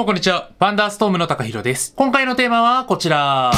もこんにちは。パンダーストームの高弘です。今回のテーマはこちら。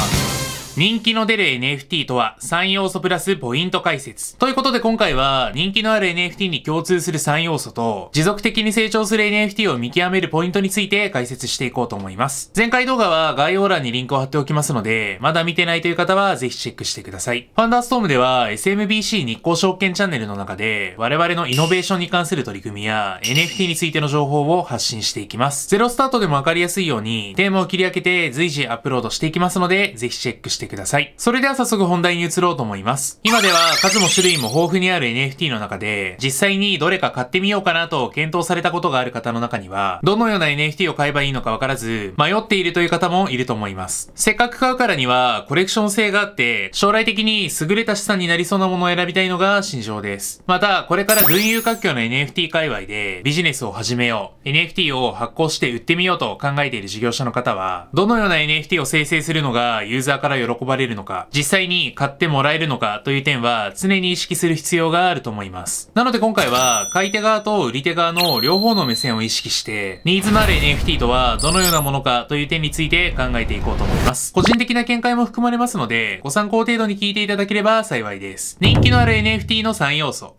人気の出る NFT とは3要素プラスポイント解説。ということで今回は人気のある NFT に共通する3要素と持続的に成長する NFT を見極めるポイントについて解説していこうと思います。前回動画は概要欄にリンクを貼っておきますので、まだ見てないという方はぜひチェックしてください。ファンダーストームでは SMBC 日興証券チャンネルの中で我々のイノベーションに関する取り組みや NFT についての情報を発信していきます。ゼロスタートでもわかりやすいようにテーマを切り分けて随時アップロードしていきますので、ぜひチェックしてしてください。それでは早速本題に移ろうと思います。今では数も種類も豊富にある NFT の中で、実際にどれか買ってみようかなと検討されたことがある方の中には、どのような NFT を買えばいいのかわからず、迷っているという方もいると思います。せっかく買うからには、コレクション性があって、将来的に優れた資産になりそうなものを選びたいのが心情です。また、これから群雄割拠の NFT 界隈でビジネスを始めよう、NFT を発行して売ってみようと考えている事業者の方は、どのような NFT を生成するのがユーザーから喜喜ばれるのか、実際に買ってもらえるのかという点は常に意識する必要があると思います。なので今回は、買い手側と売り手側の両方の目線を意識して、ニーズのある NFT とはどのようなものかという点について考えていこうと思います。個人的な見解も含まれますので、ご参考程度に聞いていただければ幸いです。人気のある NFT の3要素。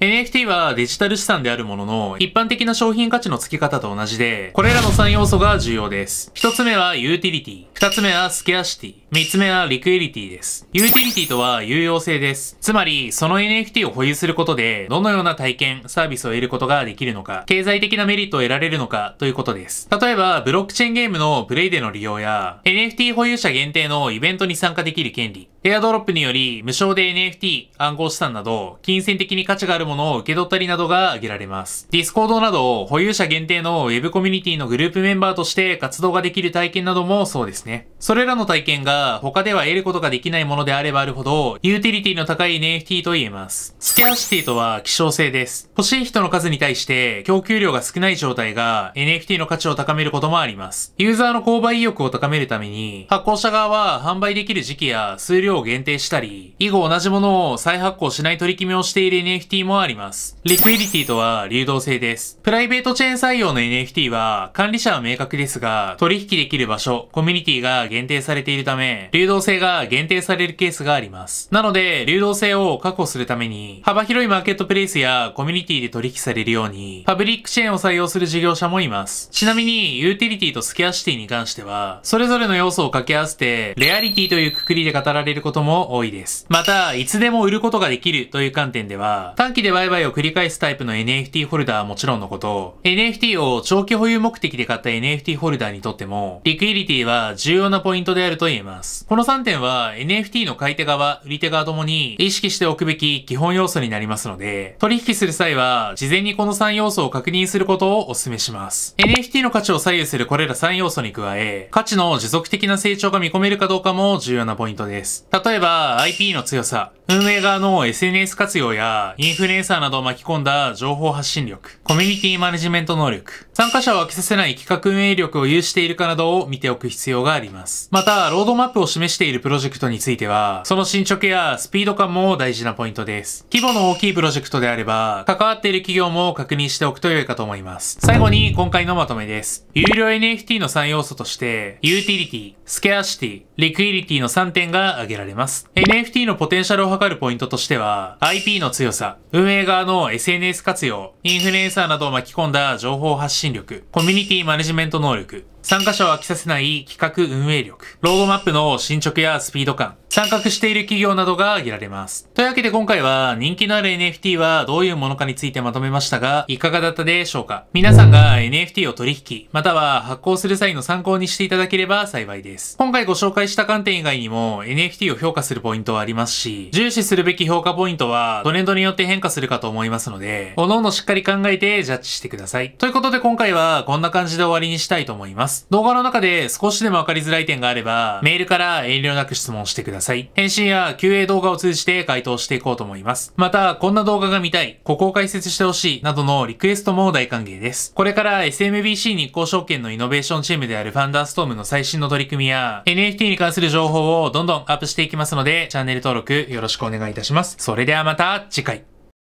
NFT はデジタル資産であるものの、一般的な商品価値の付け方と同じで、これらの3要素が重要です。1つ目はユーティリティ、2つ目はスケアシティ、3つ目はリクエリティです。ユーティリティとは有用性です。つまり、その NFT を保有することで、どのような体験、サービスを得ることができるのか、経済的なメリットを得られるのかということです。例えば、ブロックチェーンゲームのプレイでの利用や、NFT 保有者限定のイベントに参加できる権利、エアドロップにより無償で NFT、暗号資産など、金銭的に価値があるものを受け取ったりなどが挙げられます。Discord など、保有者限定の Web コミュニティのグループメンバーとして活動ができる体験などもそうですね。それらの体験が他では得ることができないものであればあるほど、ユーティリティの高い NFT と言えます。スキャーシティとは希少性です。欲しい人の数に対して供給量が少ない状態が NFT の価値を高めることもあります。ユーザーの購買意欲を高めるために、発行者側は販売できる時期や数量を限定したり、以後同じものを再発行しない取り決めをしている NFT もあります。リクイリティとは流動性です。プライベートチェーン採用の NFT は管理者は明確ですが、取引できる場所、コミュニティが限定されているため、流動性が限定されるケースがあります。なので、流動性を確保するために、幅広いマーケットプレイスやコミュニティで取引されるように、パブリックチェーンを採用する事業者もいます。ちなみに、ユーティリティとスキャシティに関しては、それぞれの要素を掛け合わせて、レアリティというくくりで語られることも多いです。また、いつでも売ることができるという観点では、短期で売買を繰り返すタイプの NFT ホルダーはもちろんのこと、NFT を長期保有目的で買った NFT ホルダーにとっても、リクイリティは重要なポイントであると言えます。ます。この3点は NFT の買い手側、売り手側ともに意識しておくべき基本要素になりますので、取引する際は事前にこの3要素を確認することをお勧めします。NFT の価値を左右するこれら3要素に加え、価値の持続的な成長が見込めるかどうかも重要なポイントです。例えば、IP の強さ、運営側の SNS 活用やインフルエンサーなどを巻き込んだ情報発信力、コミュニティマネジメント能力、参加者を飽きさせない企画運営力を有しているかなどを見ておく必要があります。また、ロードマップを示しているプロジェクトについては、その進捗やスピード感も大事なポイントです。規模の大きいプロジェクトであれば、関わっている企業も確認しておくと良いかと思います。最後に今回のまとめです。有料 NFT の3要素として、ユーティリティ、スケアシティ、リクイリティの3点が挙げられます。NFT のポテンシャルを測るポイントとしては、IP の強さ、運営側の SNS 活用、インフルエンサーなどを巻き込んだ情報発信力、コミュニティマネジメント能力、参加者を飽きさせない企画運営力、ロードマップの進捗やスピード感、参画している企業などが挙げられます。というわけで今回は人気のある NFT はどういうものかについてまとめましたが、いかがだったでしょうか皆さんが NFT を取引、または発行する際の参考にしていただければ幸いです。今回ご紹介した観点以外にも NFT を評価するポイントはありますし、重視するべき評価ポイントはトレンドによって変化するかと思いますので、各々しっかり考えてジャッジしてください。ということで今回はこんな感じで終わりにしたいと思います。。動画の中で少しでもわかりづらい点があれば、メールから遠慮なく質問してください。返信や QA 動画を通じて回答していこうと思います。また、こんな動画が見たい、ここを解説してほしい、などのリクエストも大歓迎です。これから SMBC 日興証券のイノベーションチームであるファンダーストームの最新の取り組みや、NFT に関する情報をどんどんアップしていきますので、チャンネル登録よろしくお願いいたします。それではまた次回。